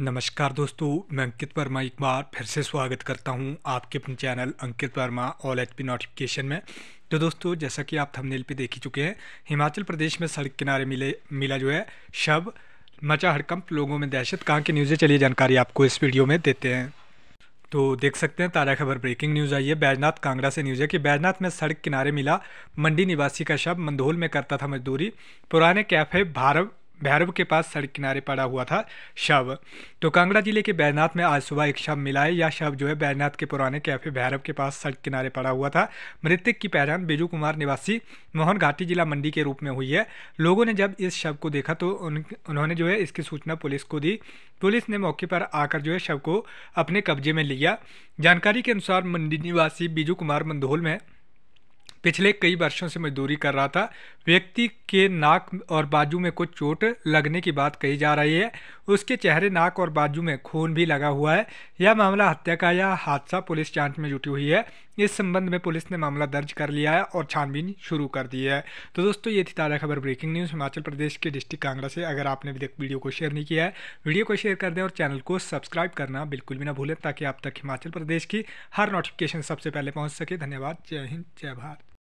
नमस्कार दोस्तों मैं अंकित वर्मा एक बार फिर से स्वागत करता हूं आपके अपने channel Ankit Verma all H P notification में तो दोस्तों जैसा कि आप थंबनेल पे देख ही चुके हैं हिमाचल प्रदेश में सड़क किनारे मिले मिला जो है शव मचा हड़कंप लोगों में दहशत कहाँ की न्यूज़ें चलिए जानकारी आपको इस वीडियो में देते हैं तो देख सकते हैं ताज़ा खबर ब्रेकिंग न्यूज़ आई है बैजनाथ कांगड़ा से न्यूज़ है कि बैजनाथ में सड़क किनारे मिला मंडी निवासी का शव मंदोल में करता था मजदूरी पुराने कैफे भारव भैरव के पास सड़क किनारे पड़ा हुआ था शव तो कांगड़ा जिले के बैरनाथ में आज सुबह एक शव मिला है यह शव जो है बैरनाथ के पुराने कैफे भैरव के पास सड़क किनारे पड़ा हुआ था मृतक की पहचान बिजू कुमार निवासी मोहन घाटी जिला मंडी के रूप में हुई है लोगों ने जब इस शव को देखा तो उन, उन्होंने जो है इसकी सूचना पुलिस को दी पुलिस ने मौके पर आकर जो है शव को अपने कब्जे में लिया जानकारी के अनुसार मंडी निवासी बीजू कुमार मंदोल में पिछले कई वर्षों से मजदूरी कर रहा था व्यक्ति के नाक और बाजू में कुछ चोट लगने की बात कही जा रही है उसके चेहरे नाक और बाजू में खून भी लगा हुआ है यह मामला हत्या का या हादसा पुलिस जांच में जुटी हुई है इस संबंध में पुलिस ने मामला दर्ज कर लिया है और छानबीन शुरू कर दी है तो दोस्तों ये थी ताज़ा खबर ब्रेकिंग न्यूज़ हिमाचल प्रदेश के डिस्ट्रिक्ट कांगड़ा से अगर आपने अभी तक वीडियो को शेयर नहीं किया है वीडियो को शेयर कर दें और चैनल को सब्सक्राइब करना बिल्कुल भी ना भूलें ताकि आप तक हिमाचल प्रदेश की हर नोटिफिकेशन सबसे पहले पहुँच सके धन्यवाद जय हिंद जय भारत